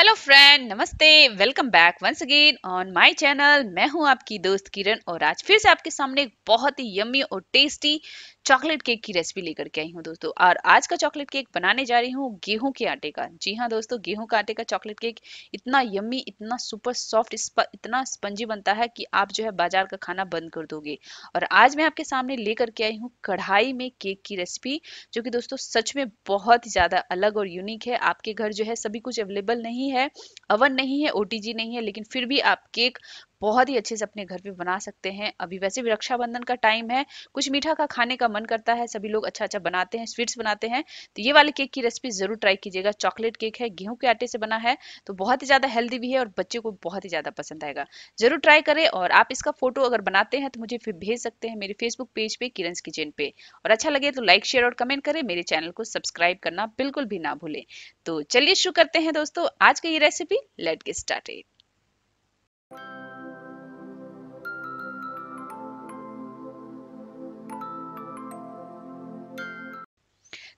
hello friend नमस्ते welcome back once again on my channel मैं हूं आपकी दोस्त किरण और आज फिर से आपके सामने एक बहुत ही यम्मी और टेस्टी चॉकलेट केक की रेसिपी लेकर के आई हूँ दोस्तों और आज का चॉकलेट केक बनाने जा रही हूँ गेहूं के आटे का जी हाँ दोस्तों गेहूं के आटे का चॉकलेट केक इतना यम्मी इतना सुपर सॉफ्ट इतना स्पंजी बनता है कि आप जो है बाजार का खाना बंद कर दोगे और आज मैं आपके सामने लेकर के आई हूँ कढ़ाई में केक की रेसिपी जो कि दोस्तों सच में बहुत ही ज़्यादा अलग और यूनिक है आपके घर जो है सभी कुछ अवेलेबल नहीं है अवन नहीं है ओ नहीं है लेकिन फिर भी आप केक बहुत ही अच्छे से अपने घर पे बना सकते हैं अभी वैसे भी रक्षाबंधन का टाइम है कुछ मीठा का खाने का मन करता है सभी लोग अच्छा अच्छा बनाते हैं स्वीट्स बनाते हैं तो ये वाले केक की रेसिपी जरूर ट्राई कीजिएगा चॉकलेट केक है गेहूं के आटे से बना है तो बहुत ही ज्यादा हेल्दी भी है और बच्चे को बहुत ही ज्यादा पसंद आएगा जरूर ट्राई करें और आप इसका फोटो अगर बनाते हैं तो मुझे फिर भेज सकते हैं मेरे फेसबुक पेज पे किरण किचन पे और अच्छा लगे तो लाइक शेयर और कमेंट करें मेरे चैनल को सब्सक्राइब करना बिल्कुल भी ना भूलें तो चलिए शुरू करते हैं दोस्तों आज की ये रेसिपी लेट गेट स्टार्टेड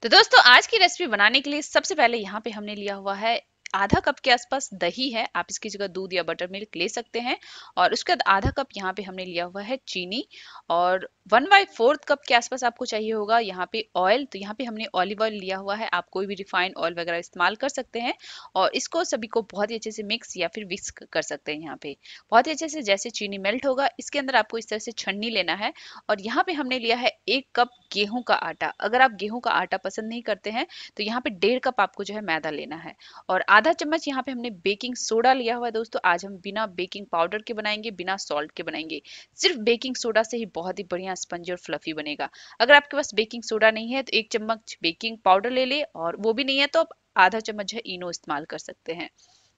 तो दोस्तों आज की रेसिपी बनाने के लिए सबसे पहले यहाँ पे हमने लिया हुआ है आधा कप के आसपास दही है आप इसकी जगह दूध या बटर मिल्क ले सकते हैं और उसके बाद आधा कप यहाँ पे हमने लिया हुआ है चीनी और वन बाई फोर्थ कप के आसपास आपको चाहिए होगा यहाँ पे ऑयल तो यहाँ पे हमने ऑलिव ऑयल लिया हुआ है आप कोई भी रिफाइंड ऑयल वगैरह इस्तेमाल कर सकते हैं और इसको सभी को बहुत ही अच्छे से मिक्स या फिर विक्स कर सकते हैं यहाँ पे बहुत ही अच्छे से जैसे चीनी मेल्ट होगा इसके अंदर आपको इस तरह से छन्नी लेना है और यहाँ पे हमने लिया है एक कप गेहूं का आटा अगर आप गेहूं का आटा पसंद नहीं करते हैं तो यहाँ पे डेढ़ कप आपको जो है मैदा लेना है और आधा चम्मच यहाँ पे हमने बेकिंग सोडा लिया हुआ है दोस्तों आज हम बिना बेकिंग पाउडर के बनाएंगे बिना सॉल्ट के बनाएंगे सिर्फ बेकिंग सोडा से ही बहुत ही बढ़िया स्पंज और फ्लफी बनेगा अगर आपके पास बेकिंग सोडा नहीं है तो एक चम्मच बेकिंग पाउडर ले ले और वो भी नहीं है तो आप आधा चम्मच है इनो इस्तेमाल कर सकते हैं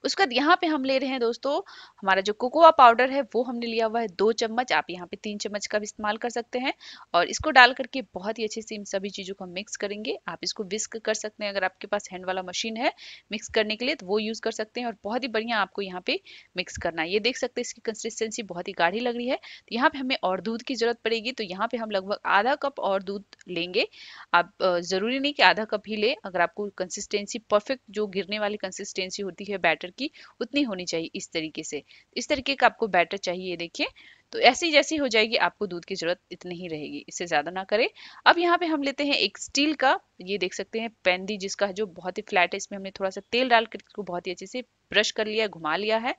उसके बाद यहाँ पे हम ले रहे हैं दोस्तों हमारा जो कोकोआ पाउडर है वो हमने लिया हुआ है दो चम्मच आप यहाँ पे तीन चम्मच का भी इस्तेमाल कर सकते हैं और इसको डाल करके बहुत ही अच्छे से इन सभी चीज़ों को मिक्स करेंगे आप इसको विस्क कर सकते हैं अगर आपके पास हैंड वाला मशीन है मिक्स करने के लिए तो वो यूज़ कर सकते हैं और बहुत ही बढ़िया आपको यहाँ पे मिक्स करना है ये देख सकते हैं इसकी कंसिस्टेंसी बहुत ही गाढ़ी लग रही है तो यहाँ पे हमें और दूध की जरूरत पड़ेगी तो यहाँ पे हम लगभग आधा कप और दूध लेंगे आप ज़रूरी नहीं कि आधा कप ही ले अगर आपको कंसिस्टेंसी परफेक्ट जो गिरने वाली कंसिस्टेंसी होती है बैटर की उतनी होनी चाहिए इस तरीके से इस तरीके का आपको बैटर चाहिए देखिए तो ऐसी जैसी हो जाएगी आपको दूध की जरूरत इतनी ही रहेगी इससे ज़्यादा ना करें अब यहाँ पे हम लेते हैं एक स्टील का ये देख सकते हैं पेंदी जिसका जो बहुत ही फ्लैट है इसमें हमने थोड़ा सा तेल डाल कर इसको बहुत ही अच्छे से ब्रश कर लिया घुमा लिया है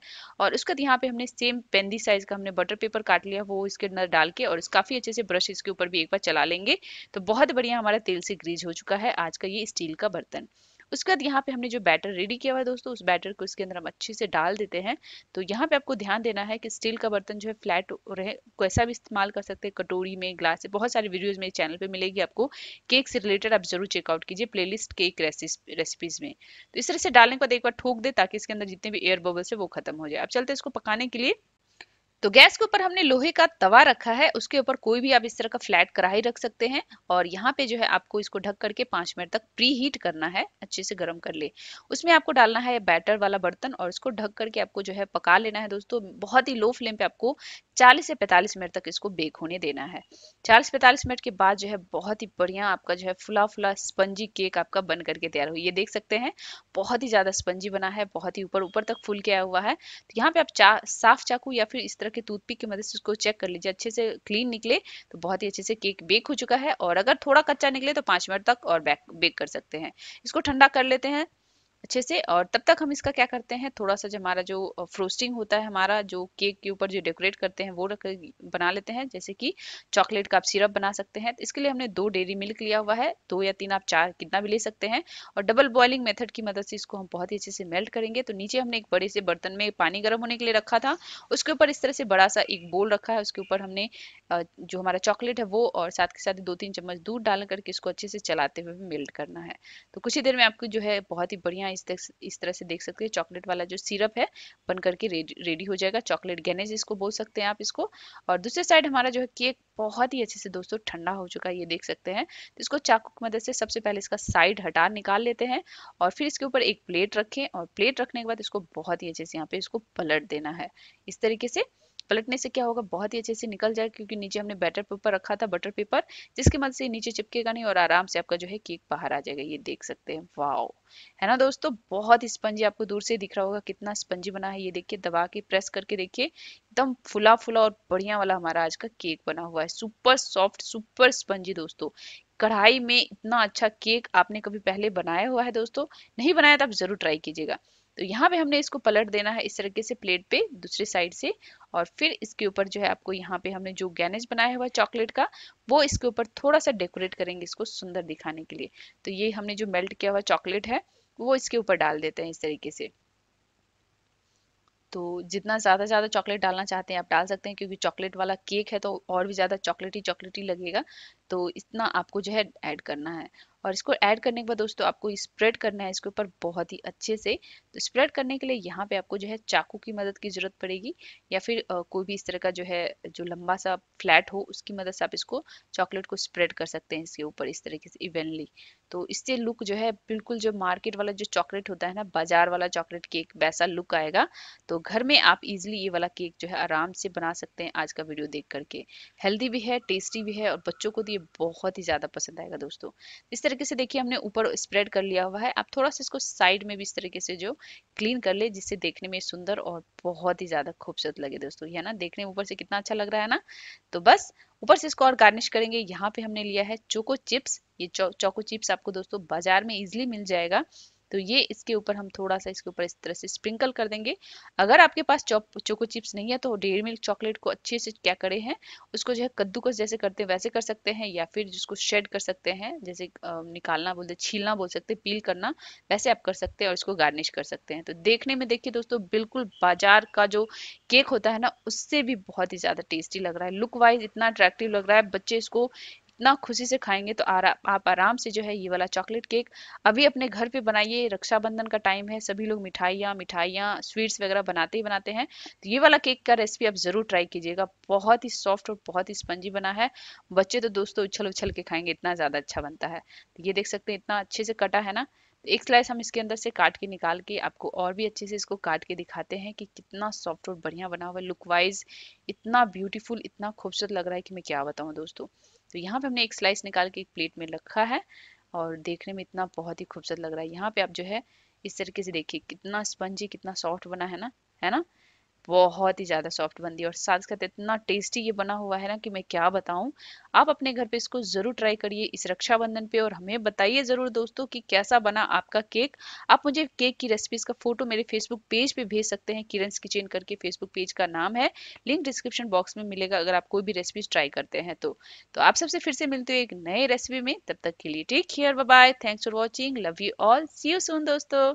और उसके बाद यहाँ पे हमने सेम पेंदी साइज का हमने बटर पेपर काट लिया वो इसके अंदर डाल के और काफ़ी अच्छे से ब्रश इसके ऊपर भी एक बार चला लेंगे तो बहुत बढ़िया हमारा तेल से ग्रीज हो चुका है आज का ये स्टील का बर्तन उसके बाद यहाँ पे हमने जो बैटर रेडी किया हुआ है दोस्तों उस बैटर को इसके अंदर हम अच्छे से डाल देते हैं तो यहाँ पे आपको ध्यान देना है कि स्टील का बर्तन जो है फ्लैट रहे कैसा भी इस्तेमाल कर सकते हैं कटोरी में ग्लास में बहुत सारे वीडियोज मेरे चैनल पर मिलेगी आपको केक से रिलेटेड आप जरूर चेकआउट कीजिए प्ले केक रेसिपीज में तो इस तरह से डालने के बाद एक बार ठोक दे ताकि इसके अंदर जितने भी एयर बबल्स है वो खत्म हो जाए अब चलते इसको पकाने के लिए तो गैस के ऊपर हमने लोहे का तवा रखा है उसके ऊपर कोई भी आप इस तरह का फ्लैट कढ़ाई रख सकते हैं और यहाँ पे जो है आपको इसको ढक करके पांच मिनट तक प्री हीट करना है अच्छे से गर्म कर ले उसमें आपको डालना है बैटर वाला बर्तन और इसको ढक करके आपको जो है पका लेना है दोस्तों बहुत ही लो फ्लेम पे आपको चालीस से पैंतालीस मिनट तक इसको बेक होने देना है चालीस पैंतालीस मिनट के बाद जो है बहुत ही बढ़िया आपका जो है फुला फुला स्पंजी केक आपका बन करके तैयार हो ये देख सकते हैं बहुत ही ज्यादा स्पंजी बना है बहुत ही ऊपर ऊपर तक फूल के आया हुआ है तो यहाँ पे आप चा साफ चाकू या फिर इस तरह करके टूथपिक की मदद से उसको चेक कर लीजिए अच्छे से क्लीन निकले तो बहुत ही अच्छे से केक बेक हो चुका है और अगर थोड़ा कच्चा निकले तो पाँच मिनट तक और बेक बेक कर सकते हैं इसको ठंडा कर लेते हैं अच्छे से और तब तक हम इसका क्या करते हैं थोड़ा सा जो हमारा जो फ्रोस्टिंग होता है हमारा जो केक के ऊपर जो डेकोरेट करते हैं वो रख बना लेते हैं जैसे कि चॉकलेट का आप सिरप बना सकते हैं तो इसके लिए हमने दो डेयरी मिल्क लिया हुआ है दो या तीन आप चार कितना भी ले सकते हैं और डबल बॉइलिंग मेथड की मदद से इसको हम बहुत ही अच्छे से मेल्ट करेंगे तो नीचे हमने एक बड़े से बर्तन में पानी गर्म होने के लिए रखा था उसके ऊपर इस तरह से बड़ा सा एक बोल रखा है उसके ऊपर हमने जो हमारा चॉकलेट है वो और साथ के साथ दो तीन चम्मच दूध डाल करके इसको अच्छे से चलाते हुए मेल्ट करना है तो कुछ ही देर में आपको जो है बहुत ही बढ़िया इस, इस तरह से देख सकते हैं चॉकलेट वाला जो सिरप है बन करके रेडी रेडी हो जाएगा चॉकलेट गैनेज इसको बोल सकते हैं आप इसको और दूसरे साइड हमारा जो है केक बहुत ही अच्छे से दोस्तों ठंडा हो चुका है ये देख सकते हैं तो इसको चाकू की मदद से सबसे पहले इसका साइड हटा निकाल लेते हैं और फिर इसके ऊपर एक प्लेट रखें और प्लेट रखने के बाद इसको बहुत ही अच्छे से यहाँ पे इसको पलट देना है इस तरीके से पलटने से क्या होगा बहुत ही अच्छे से निकल जाएगा क्योंकि नीचे हमने बैटर पेपर रखा था बटर पेपर जिसके मदद से नीचे चिपकेगा नहीं और आराम से आपका जो है केक बाहर आ जाएगा ये देख सकते हैं वाओ है ना दोस्तों बहुत स्पंजी आपको दूर से दिख रहा होगा कितना स्पंजी बना है ये देखिए दबा के प्रेस करके देखिए एकदम फुला फुला और बढ़िया वाला हमारा आज का केक बना हुआ है सुपर सॉफ्ट सुपर स्पंजी दोस्तों कढ़ाई में इतना अच्छा केक आपने कभी पहले बनाया हुआ है दोस्तों नहीं बनाया तो आप जरूर ट्राई कीजिएगा तो यहाँ पे हमने इसको पलट देना है इस तरीके से प्लेट पे दूसरी साइड से और फिर इसके ऊपर जो है आपको यहाँ पे हमने जो गैनेज बनाया हुआ चॉकलेट का वो इसके ऊपर थोड़ा सा डेकोरेट करेंगे इसको सुंदर दिखाने के लिए तो ये हमने जो मेल्ट किया हुआ चॉकलेट है वो इसके ऊपर डाल देते हैं इस तरीके से तो जितना ज़्यादा ज़्यादा चॉकलेट डालना चाहते हैं आप डाल सकते हैं क्योंकि चॉकलेट वाला केक है तो और भी ज़्यादा चॉकलेटी चॉकलेटी लगेगा तो इतना आपको जो है ऐड करना है और इसको ऐड करने के बाद दोस्तों आपको स्प्रेड करना है इसके ऊपर बहुत ही अच्छे से तो स्प्रेड करने के लिए यहाँ पे आपको जो है चाकू की मदद की ज़रूरत पड़ेगी या फिर कोई भी इस तरह का जो है जो लंबा सा फ्लैट हो उसकी मदद से आप इसको चॉकलेट को स्प्रेड कर सकते हैं इसके ऊपर इस तरीके से इवेंटली तो इससे लुक जो है बिल्कुल जो मार्केट वाला जो चॉकलेट होता है ना बाजार वाला चॉकलेट केक वैसा लुक आएगा तो घर में आप इजिली ये वाला केक जो है आराम से बना सकते हैं आज का वीडियो देख करके हेल्दी भी है टेस्टी भी है और बच्चों को दिए ये बहुत ही ज़्यादा पसंद आएगा दोस्तों इस तरीके से देखिए हमने ऊपर स्प्रेड कर लिया हुआ है आप थोड़ा सा इसको साइड में भी इस तरीके से जो क्लीन कर ले जिससे देखने में सुंदर और बहुत ही ज़्यादा खूबसूरत लगे दोस्तों है ना देखने में ऊपर से कितना अच्छा लग रहा है ना तो बस ऊपर से इसको और गार्निश करेंगे यहाँ पे हमने लिया है चोको चिप्स ये चो, चोको चिप्स आपको दोस्तों बाजार में इजिली मिल जाएगा तो ये इसके ऊपर हम थोड़ा सा इसके ऊपर इस तरह से स्प्रिंकल कर देंगे अगर आपके पास चॉप चोको चिप्स नहीं है तो डेयरी मिल्क चॉकलेट को अच्छे से क्या करें हैं उसको जो है कद्दूकस जैसे करते हैं वैसे कर सकते हैं या फिर जिसको शेड कर सकते हैं जैसे निकालना बोलते छीलना बोल सकते पील करना वैसे आप कर सकते हैं और इसको गार्निश कर सकते हैं तो देखने में देखिए दोस्तों बिल्कुल बाजार का जो केक होता है ना उससे भी बहुत ही ज़्यादा टेस्टी लग रहा है लुक वाइज इतना अट्रैक्टिव लग रहा है बच्चे इसको इतना खुशी से खाएंगे तो आरा, आप आराम से जो है ये वाला चॉकलेट केक अभी अपने घर पे बनाइए रक्षाबंधन का टाइम है सभी लोग मिठाइयाँ मिठाइयाँ स्वीट्स वगैरह बनाते ही बनाते हैं तो ये वाला केक का रेसिपी आप ज़रूर ट्राई कीजिएगा बहुत ही सॉफ्ट और बहुत ही स्पंजी बना है बच्चे तो दोस्तों उछल उछल के खाएंगे इतना ज़्यादा अच्छा बनता है तो ये देख सकते हैं इतना अच्छे से कटा है ना एक स्लाइस हम इसके अंदर से काट के निकाल के आपको और भी अच्छे से इसको काट के दिखाते हैं कि कितना सॉफ्ट और बढ़िया बना हुआ है लुक वाइज इतना ब्यूटीफुल इतना खूबसूरत लग रहा है कि मैं क्या बताऊँ दोस्तों तो यहाँ पे हमने एक स्लाइस निकाल के एक प्लेट में रखा है और देखने में इतना बहुत ही खूबसूरत लग रहा है यहाँ पे आप जो है इस तरीके से देखिए कितना स्पंजी कितना सॉफ्ट बना है ना है ना बहुत ही ज़्यादा सॉफ्ट बनती है और साथ के साथ इतना टेस्टी ये बना हुआ है ना कि मैं क्या बताऊं आप अपने घर पे इसको ज़रूर ट्राई करिए इस रक्षाबंधन पे और हमें बताइए ज़रूर दोस्तों कि कैसा बना आपका केक आप मुझे केक की रेसिपीज़ का फोटो मेरे फेसबुक पेज पे भेज सकते हैं किरण किचन करके फेसबुक पेज का नाम है लिंक डिस्क्रिप्शन बॉक्स में मिलेगा अगर आप कोई भी रेसिपीज ट्राई करते हैं तो, तो आप सबसे फिर से मिलते हो एक नए रेसिपी में तब तक के लिए take care bye thanks for watching love you all see you soon दोस्तों